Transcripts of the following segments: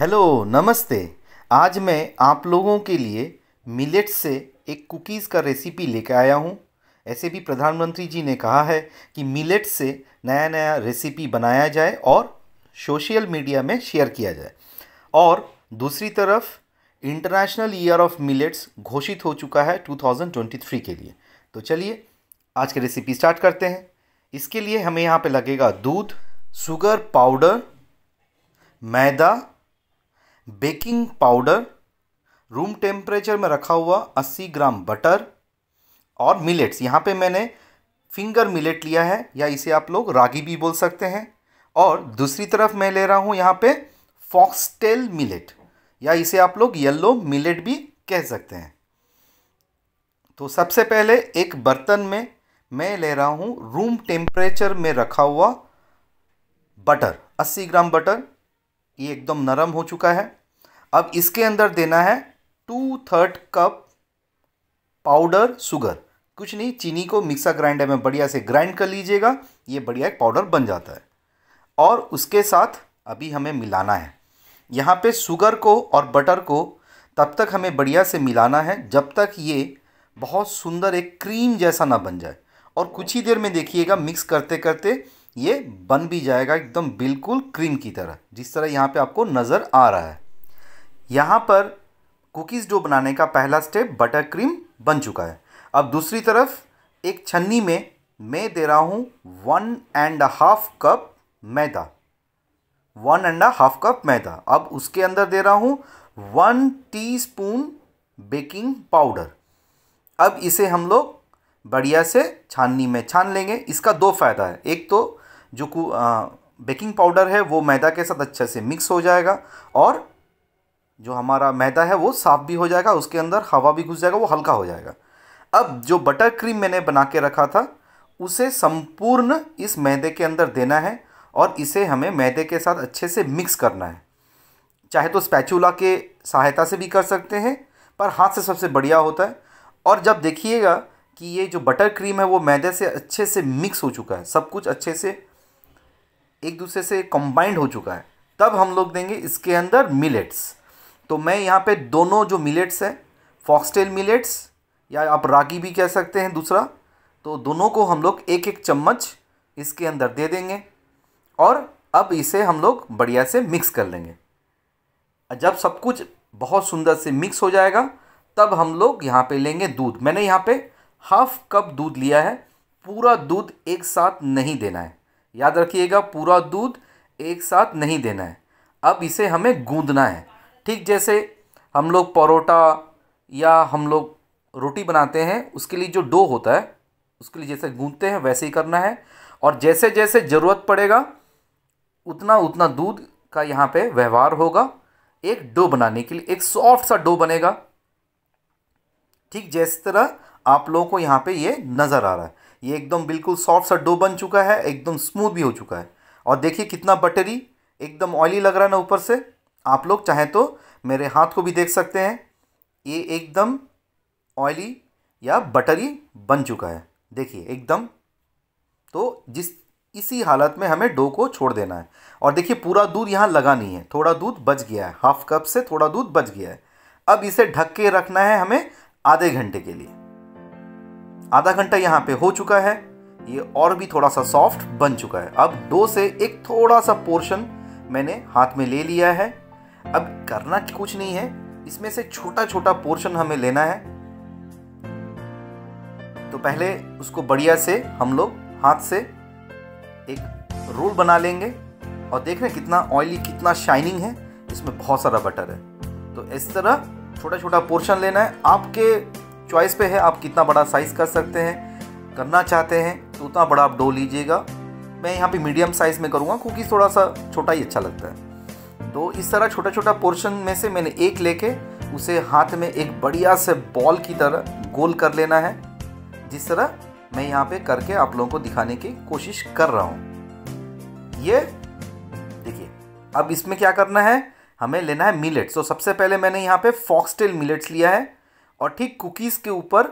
hello नमस्ते आज मैं आप लोगों के लिए मिलेट से एक कुकीज़ का रेसिपी लेकर आया हूँ ऐसे भी प्रधानमंत्री जी ने कहा है कि मिलेट से नया नया रेसिपी बनाया जाए और सोशल मीडिया में शेयर किया जाए और दूसरी तरफ इंटरनेशनल ईयर ऑफ मिलेट्स घोषित हो चुका है 2023 के लिए तो चलिए आज की रेसिपी स्टार्ट करते हैं इसके लिए हमें यहाँ पे लगेगा दूध शुगर पाउडर मैदा बेकिंग पाउडर रूम टेम्परेचर में रखा हुआ 80 ग्राम बटर और मिलेट्स यहाँ पे मैंने फिंगर मिलेट लिया है या इसे आप लोग रागी भी बोल सकते हैं और दूसरी तरफ मैं ले रहा हूँ यहाँ पे फॉक्सटेल मिलेट या इसे आप लोग येलो मिलेट भी कह सकते हैं तो सबसे पहले एक बर्तन में मैं ले रहा हूँ रूम टेम्परेचर में रखा हुआ बटर 80 ग्राम बटर ये एकदम नरम हो चुका है अब इसके अंदर देना है two third cup powder sugar कुछ नहीं चीनी को मिक्सर ग्राइंडर में बढ़िया से ग्राइंड कर लीजिएगा ये बढ़िया एक पाउडर बन जाता है और उसके साथ अभी हमें मिलाना है यहाँ पे शुगर को और बटर को तब तक हमें बढ़िया से मिलाना है जब तक ये बहुत सुंदर एक क्रीम जैसा ना बन जाए और कुछ ही देर में देखिएगा मिक्स करते करते ये बन भी जाएगा एकदम बिल्कुल क्रीम की तरह जिस तरह यहाँ पे आपको नज़र आ रहा है यहाँ पर कुकीज़ डो बनाने का पहला स्टेप बटर क्रीम बन चुका है अब दूसरी तरफ एक छन्नी में मैं दे रहा हूँ वन एंड हाफ कप मैदा वन एंड हाफ कप मैदा अब उसके अंदर दे रहा हूँ वन टीस्पून बेकिंग पाउडर अब इसे हम लोग बढ़िया से छाननी में छान लेंगे इसका दो फायदा है एक तो जो कु बेकिंग पाउडर है वो मैदा के साथ अच्छे से मिक्स हो जाएगा और जो हमारा मैदा है वो साफ़ भी हो जाएगा उसके अंदर हवा भी घुस जाएगा वो हल्का हो जाएगा अब जो बटर क्रीम मैंने बना के रखा था उसे संपूर्ण इस मैदे के अंदर देना है और इसे हमें मैदे के साथ अच्छे से मिक्स करना है चाहे तो स्पैचूला के सहायता से भी कर सकते हैं पर हाथ से सबसे बढ़िया होता है और जब देखिएगा कि ये जो बटर क्रीम है वो मैदे से अच्छे से मिक्स हो चुका है सब कुछ अच्छे से एक दूसरे से कंबाइंड हो चुका है तब हम लोग देंगे इसके अंदर मिलेट्स तो मैं यहाँ पे दोनों जो मिलेट्स हैं फॉक्सटेल मिलेट्स या आप रागी भी कह सकते हैं दूसरा तो दोनों को हम लोग एक एक चम्मच इसके अंदर दे देंगे और अब इसे हम लोग बढ़िया से मिक्स कर लेंगे जब सब कुछ बहुत सुंदर से मिक्स हो जाएगा तब हम लोग यहाँ पे लेंगे दूध मैंने यहाँ पे हाफ कप दूध लिया है पूरा दूध एक साथ नहीं देना है याद रखिएगा पूरा दूध एक साथ नहीं देना है अब इसे हमें गूंदना है ठीक जैसे हम लोग परोठा या हम लोग रोटी बनाते हैं उसके लिए जो डो होता है उसके लिए जैसे गूंदते हैं वैसे ही करना है और जैसे जैसे ज़रूरत पड़ेगा उतना उतना दूध का यहाँ पे व्यवहार होगा एक डो बनाने के लिए एक सॉफ्ट सा डो बनेगा ठीक जैसे तरह आप लोगों को यहाँ पे ये नज़र आ रहा है ये एकदम बिल्कुल सॉफ्ट सा डो बन चुका है एकदम स्मूथ भी हो चुका है और देखिए कितना बटरी एकदम ऑयली लग रहा है ना ऊपर से आप लोग चाहें तो मेरे हाथ को भी देख सकते हैं ये एकदम ऑयली या बटरी बन चुका है देखिए एकदम तो जिस इसी हालत में हमें डो को छोड़ देना है और देखिए पूरा दूध यहाँ लगा नहीं है थोड़ा दूध बच गया है हाफ कप से थोड़ा दूध बच गया है अब इसे ढक के रखना है हमें आधे घंटे के लिए आधा घंटा यहाँ पे हो चुका है ये और भी थोड़ा सा सॉफ्ट बन चुका है अब दो से एक थोड़ा सा पोर्शन मैंने हाथ में ले लिया है अब करना कुछ नहीं है इसमें से छोटा छोटा पोर्शन हमें लेना है तो पहले उसको बढ़िया से हम लोग हाथ से एक रोल बना लेंगे और देख रहे हैं कितना ऑयली कितना शाइनिंग है इसमें बहुत सारा बटर है तो इस तरह छोटा छोटा पोर्शन लेना है आपके चॉइस पे है आप कितना बड़ा साइज़ कर सकते हैं करना चाहते हैं तो उतना बड़ा आप डो लीजिएगा मैं यहाँ पे मीडियम साइज़ में करूँगा क्योंकि थोड़ा सा छोटा ही अच्छा लगता है तो इस तरह छोटा छोटा पोर्शन में से मैंने एक लेके उसे हाथ में एक बढ़िया से बॉल की तरह गोल कर लेना है जिस तरह मैं यहाँ पे करके आप लोगों को दिखाने की कोशिश कर रहा हूँ ये देखिए अब इसमें क्या करना है हमें लेना है मिलेट्स तो सबसे पहले मैंने यहाँ पे फॉक्सटेल मिलेट्स लिया है और ठीक कुकीज़ के ऊपर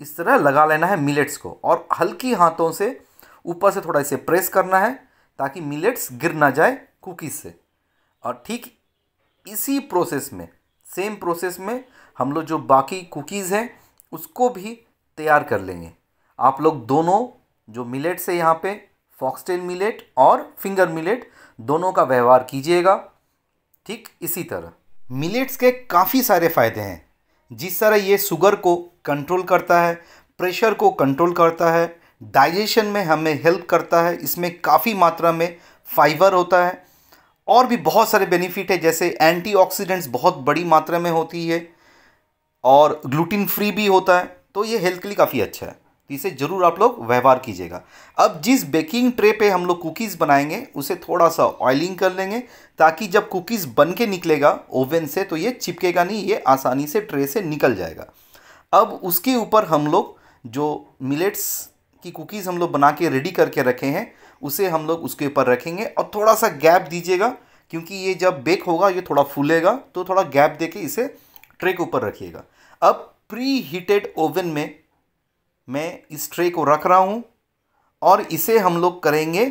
इस तरह लगा लेना है मिलेट्स को और हल्की हाथों से ऊपर से थोड़ा इसे प्रेस करना है ताकि मिलेट्स गिर ना जाए कुकीज़ से और ठीक इसी प्रोसेस में सेम प्रोसेस में हम लोग जो बाकी कुकीज़ हैं उसको भी तैयार कर लेंगे आप लोग दोनों जो मिलेट्स है यहाँ पे फॉक्सटेल मिलेट और फिंगर मिलेट दोनों का व्यवहार कीजिएगा ठीक इसी तरह मिलेट्स के काफ़ी सारे फ़ायदे हैं जिस तरह ये शुगर को कंट्रोल करता है प्रेशर को कंट्रोल करता है डाइजेशन में हमें हेल्प करता है इसमें काफ़ी मात्रा में फाइबर होता है और भी बहुत सारे बेनिफिट है जैसे एंटीऑक्सीडेंट्स बहुत बड़ी मात्रा में होती है और ग्लूटिन फ्री भी होता है तो ये हेल्थ के लिए काफ़ी अच्छा है इसे ज़रूर आप लोग व्यवहार कीजिएगा अब जिस बेकिंग ट्रे पे हम लोग कुकीज़ बनाएंगे उसे थोड़ा सा ऑयलिंग कर लेंगे ताकि जब कुकीज़ बन के निकलेगा ओवन से तो ये चिपकेगा नहीं ये आसानी से ट्रे से निकल जाएगा अब उसके ऊपर हम लोग जो मिलेट्स की कुकीज़ हम लोग बना के रेडी करके रखे हैं उसे हम लोग उसके ऊपर रखेंगे और थोड़ा सा गैप दीजिएगा क्योंकि ये जब बेक होगा ये थोड़ा फूलेगा तो थोड़ा गैप दे के इसे ट्रे के ऊपर रखिएगा अब प्री हीटेड ओवन में मैं इस ट्रे को रख रहा हूँ और इसे हम लोग करेंगे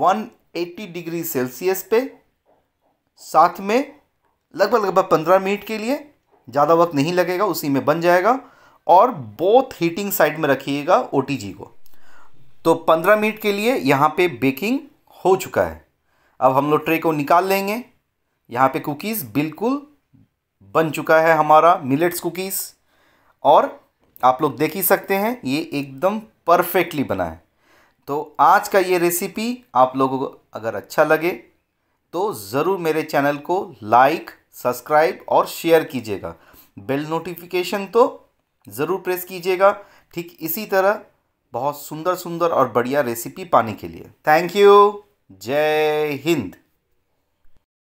180 डिग्री सेल्सियस पे साथ में लगभग लगभग 15 मिनट के लिए ज़्यादा वक्त नहीं लगेगा उसी में बन जाएगा और बोथ हीटिंग साइड में रखिएगा ओ को तो 15 मिनट के लिए यहाँ पे बेकिंग हो चुका है अब हम लोग ट्रे को निकाल लेंगे यहाँ पे कुकीज़ बिल्कुल बन चुका है हमारा मिलेट्स कुकीज़ और आप लोग देख ही सकते हैं ये एकदम परफेक्टली बना है तो आज का ये रेसिपी आप लोगों को अगर अच्छा लगे तो ज़रूर मेरे चैनल को लाइक सब्सक्राइब और शेयर कीजिएगा बेल नोटिफिकेशन तो ज़रूर प्रेस कीजिएगा ठीक इसी तरह बहुत सुंदर सुंदर और बढ़िया रेसिपी पाने के लिए थैंक यू जय हिंद